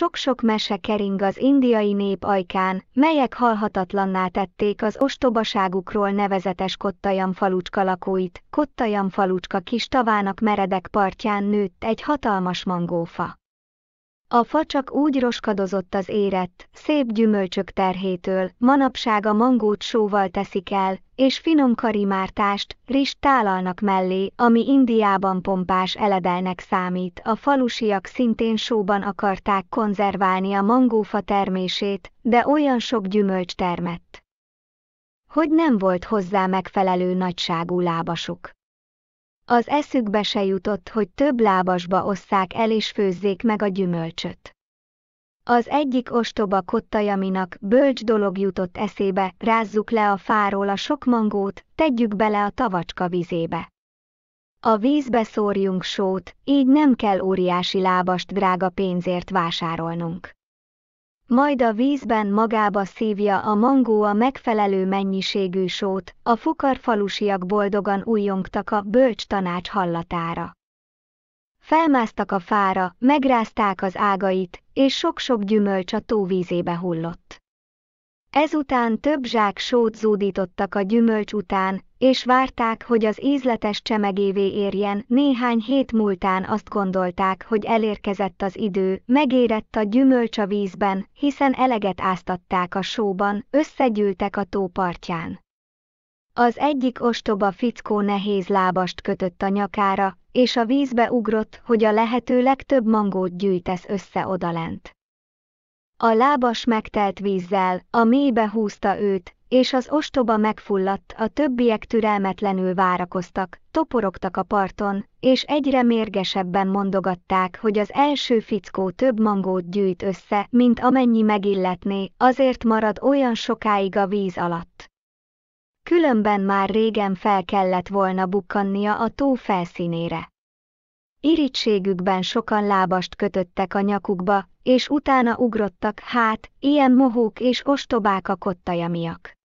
sok-sok mese kering az indiai nép ajkán, melyek halhatatlanná tették az ostobaságukról nevezetes Kottajam falucska lakóit. Kottajam falucska kis tavának meredek partján nőtt egy hatalmas mangófa. A fa csak úgy roskadozott az érett, szép gyümölcsök terhétől, manapság a mangót sóval teszik el, és finom karimártást, rist tálalnak mellé, ami Indiában pompás eledelnek számít. A falusiak szintén sóban akarták konzerválni a mangófa termését, de olyan sok gyümölcs termett, hogy nem volt hozzá megfelelő nagyságú lábasuk. Az eszükbe se jutott, hogy több lábasba osszák el és főzzék meg a gyümölcsöt. Az egyik ostoba kottajaminak bölcs dolog jutott eszébe, rázzuk le a fáról a sok mangót, tegyük bele a tavacska vizébe. A vízbe szórjunk sót, így nem kell óriási lábast drága pénzért vásárolnunk majd a vízben magába szívja a mangó a megfelelő mennyiségű sót, a fukarfalusiak boldogan újjongtak a bölcs tanács hallatára. Felmásztak a fára, megrázták az ágait, és sok-sok gyümölcs a tóvízébe hullott. Ezután több zsák sót zúdítottak a gyümölcs után, és várták, hogy az ízletes csemegévé érjen, néhány hét múltán azt gondolták, hogy elérkezett az idő, megérett a gyümölcs a vízben, hiszen eleget áztatták a sóban, összegyűltek a tópartján. Az egyik ostoba fickó nehéz lábast kötött a nyakára, és a vízbe ugrott, hogy a lehető legtöbb mangót gyűjtesz össze odalent. A lábas megtelt vízzel, a mélybe húzta őt, és az ostoba megfulladt, a többiek türelmetlenül várakoztak, toporogtak a parton, és egyre mérgesebben mondogatták, hogy az első fickó több mangót gyűjt össze, mint amennyi megilletné, azért marad olyan sokáig a víz alatt. Különben már régen fel kellett volna bukkannia a tó felszínére. Irítségükben sokan lábast kötöttek a nyakukba, és utána ugrottak hát, ilyen mohók és ostobák a kottajamiak.